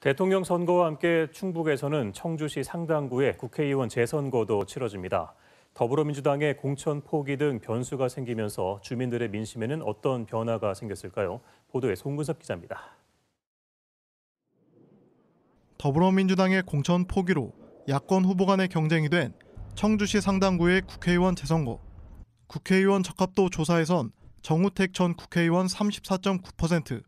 대통령 선거와 함께 충북에서는 청주시 상당구의 국회의원 재선거도 치러집니다. 더불어민주당의 공천 포기 등 변수가 생기면서 주민들의 민심에는 어떤 변화가 생겼을까요? 보도에 송근섭 기자입니다. 더불어민주당의 공천 포기로 야권 후보 간의 경쟁이 된 청주시 상당구의 국회의원 재선거. 국회의원 적합도 조사에선 정우택 전 국회의원 34.9%,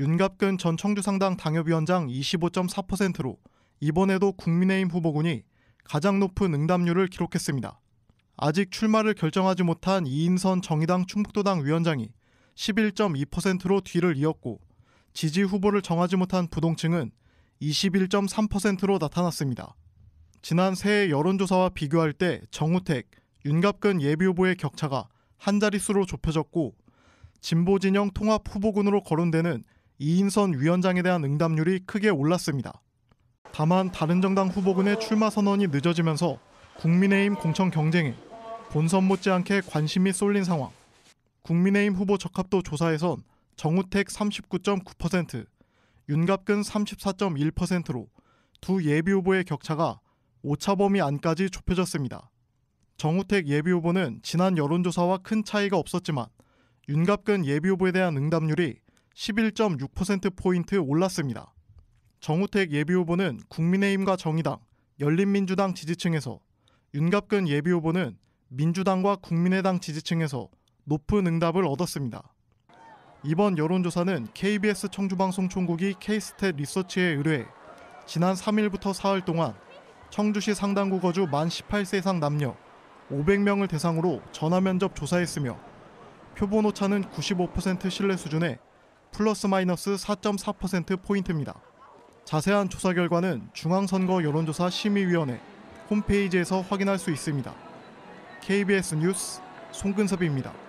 윤갑근 전 청주상당 당협위원장 25.4%로 이번에도 국민의힘 후보군이 가장 높은 응답률을 기록했습니다. 아직 출마를 결정하지 못한 이인선 정의당 충북도당 위원장이 11.2%로 뒤를 이었고 지지 후보를 정하지 못한 부동층은 21.3%로 나타났습니다. 지난 새해 여론조사와 비교할 때 정우택, 윤갑근 예비후보의 격차가 한 자릿수로 좁혀졌고 진보진영 통합 후보군으로 거론되는 이인선 위원장에 대한 응답률이 크게 올랐습니다. 다만 다른 정당 후보군의 출마 선언이 늦어지면서 국민의힘 공천 경쟁에 본선 못지않게 관심이 쏠린 상황. 국민의힘 후보 적합도 조사에선 정우택 39.9%, 윤갑근 34.1%로 두 예비 후보의 격차가 오차범위 안까지 좁혀졌습니다. 정우택 예비 후보는 지난 여론조사와 큰 차이가 없었지만 윤갑근 예비 후보에 대한 응답률이 11.6%포인트 올랐습니다. 정우택 예비후보는 국민의힘과 정의당, 열린민주당 지지층에서 윤갑근 예비후보는 민주당과 국민의당 지지층에서 높은 응답을 얻었습니다. 이번 여론조사는 KBS 청주방송 총국이 케스탯 리서치에 의뢰해 지난 3일부터 4일 동안 청주시 상당구 거주 만 18세 이상 남녀 500명을 대상으로 전화면접 조사했으며 표본 오차는 95% 신뢰 수준에 플러스 마이너스 4.4%포인트입니다. 자세한 조사 결과는 중앙선거 여론조사 심의위원회 홈페이지에서 확인할 수 있습니다. KBS 뉴스 송근섭입니다.